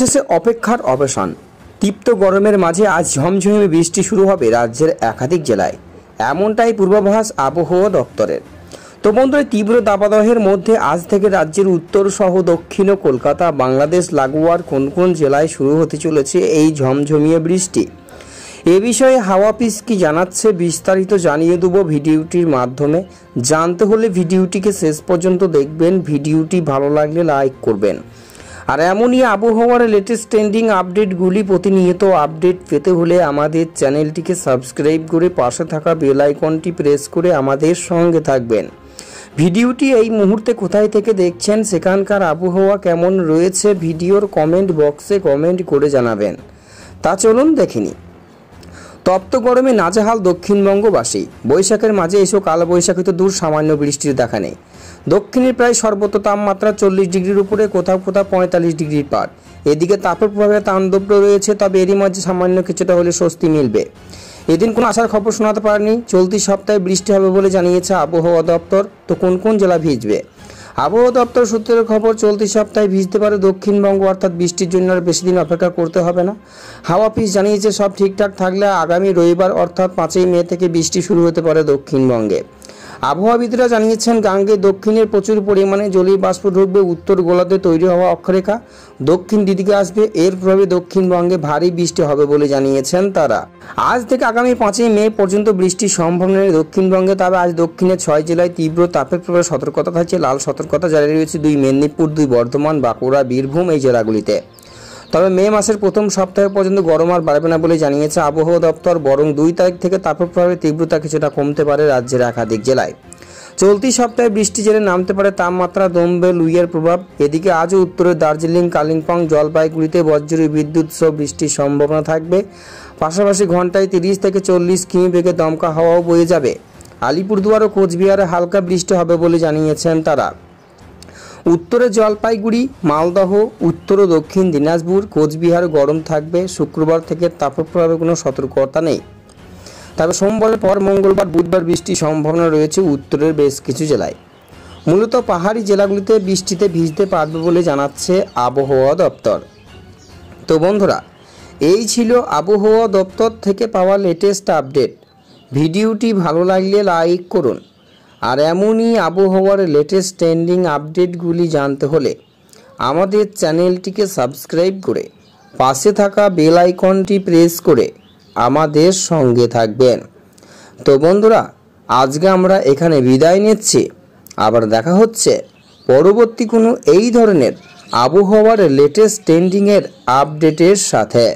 শেষে অপেক্ষার অবসান তীপ্ত গরমের মাঝে আজ ঝমঝমে বৃষ্টি শুরু হবে রাজ্যের একাধিক জেলায় এমনটাই পূর্বাভাস আবহাওয়া দপ্তরের তো বন্ধুরা তীব্র দাবাদহের মধ্যে আজ থেকে রাজ্যের উত্তর সহ দক্ষিণ ও কলকাতা বাংলাদেশ লাগোয়ার কোন কোন জেলায় শুরু হতে চলেছে এই ঝমঝমিয়ে বৃষ্টি এ বিষয়ে হাওয়াপিস কি জানাচ্ছে বিস্তারিত জানিয়ে দেব ভিডিওটির মাধ্যমে জানতে হলে ভিডিওটিকে শেষ পর্যন্ত দেখবেন ভিডিওটি ভালো লাগলে লাইক করবেন আর এমনই আবহাওয়ার লেটেস্ট ট্রেন্ডিং আপডেটগুলি প্রতিনিয়ত আপডেট পেতে হলে আমাদের চ্যানেলটিকে সাবস্ক্রাইব করে পাশে থাকা বেল আইকনটি প্রেস করে আমাদের সঙ্গে থাকবেন ভিডিওটি এই মুহূর্তে কোথায় থেকে দেখছেন সেখানকার আবহাওয়া কেমন রয়েছে ভিডিওর কমেন্ট বক্সে কমেন্ট করে জানাবেন তা চলুন দেখিনি তপ্ত গরমে নাজেহাল দক্ষিণবঙ্গবাসী বৈশাখের মাঝে এসেও কালবৈশাখী তো দূর সামান্য বৃষ্টির দেখা নেই দক্ষিণের প্রায় সর্বত্র তাপমাত্রা চল্লিশ ডিগ্রির উপরে কোথাও কোথাও পঁয়তাল্লিশ ডিগ্রির পার এদিকে তাপের প্রভাবে তাণ্ডব রয়েছে তবে এরই মাঝে সামান্য কিছুটা হলে স্বস্তি মিলবে এদিন কোনো আসার খবর শোনাতে পারেনি চলতি সপ্তাহে বৃষ্টি হবে বলে জানিয়েছে আবহাওয়া দপ্তর তো কোন কোন জেলা ভিজবে আবহাওয়া দপ্তর সূত্রের খবর চলতি সপ্তাহে ভিজতে পারে দক্ষিণবঙ্গ অর্থাৎ বৃষ্টির জন্য আর বেশি দিন অপেক্ষা করতে হবে না হাওয়া অফিস জানিয়েছে সব ঠিকঠাক থাকলে আগামী রবিবার অর্থাৎ পাঁচই মে থেকে বৃষ্টি শুরু হতে পারে দক্ষিণবঙ্গে আবহাওয়াবিদরা জানিয়েছেন গাঙ্গে দক্ষিণের প্রচুর পরিমাণে জলীয় বাষ্প ঢুকবে উত্তর গোলাতে তৈরি হওয়া অক্ষরেখা দক্ষিণ দিদিকে আসবে এর প্রভাবে দক্ষিণবঙ্গে ভারী বৃষ্টি হবে বলে জানিয়েছেন তারা আজ থেকে আগামী পাঁচই মে পর্যন্ত বৃষ্টির সম্ভাবনা দক্ষিণবঙ্গে তবে আজ দক্ষিণে ছয় জেলায় তীব্র তাপের প্রভাবে সতর্কতা থাকছে লাল সতর্কতা জারি রয়েছে দুই মেদিনীপুর দুই বর্ধমান বাঁকুড়া বীরভূম এই জেলাগুলিতে তবে মে মাসের প্রথম সপ্তাহ পর্যন্ত গরম আর বাড়বে না বলে জানিয়েছে আবহাওয়া দপ্তর বরং দুই তারিখ থেকে তাপের প্রভাবের তীব্রতা কিছুটা কমতে পারে রাজ্যের একাধিক জেলায় চলতি সপ্তাহে বৃষ্টি জেলে নামতে পারে তাপমাত্রা দমবে লুইয়ের প্রভাব এদিকে আজও উত্তরের দার্জিলিং কালিম্পং জলপাইগুড়িতে বজ্রী বিদ্যুৎ সহ বৃষ্টির সম্ভাবনা থাকবে পাশাপাশি ঘন্টায় তিরিশ থেকে চল্লিশ কিমি বেগে দমকা হাওয়াও বয়ে যাবে আলিপুরদুয়ার ও কোচবিহারে হালকা বৃষ্টি হবে বলে জানিয়েছেন তারা উত্তরে জলপাইগুড়ি মালদহ উত্তর ও দক্ষিণ দিনাজপুর কোচবিহার গরম থাকবে শুক্রবার থেকে তাপপ্রভাবে কোনো সতর্কতা নেই তবে সোমবারের পর মঙ্গলবার বুধবার বৃষ্টির সম্ভাবনা রয়েছে উত্তরের বেশ কিছু জেলায় মূলত পাহাড়ি জেলাগুলিতে বৃষ্টিতে ভিজতে পারবে বলে জানাচ্ছে আবহাওয়া দপ্তর তো বন্ধুরা এই ছিল আবহাওয়া দপ্তর থেকে পাওয়া লেটেস্ট আপডেট ভিডিওটি ভালো লাগলে লাইক করুন আর এমনই আবহাওয়ার লেটেস্ট ট্রেন্ডিং আপডেটগুলি জানতে হলে আমাদের চ্যানেলটিকে সাবস্ক্রাইব করে পাশে থাকা বেল আইকনটি প্রেস করে আমাদের সঙ্গে থাকবেন তো বন্ধুরা আজকে আমরা এখানে বিদায় নিচ্ছি আবার দেখা হচ্ছে পরবর্তী কোনো এই ধরনের আবহাওয়ার লেটেস্ট ট্রেন্ডিংয়ের আপডেটের সাথে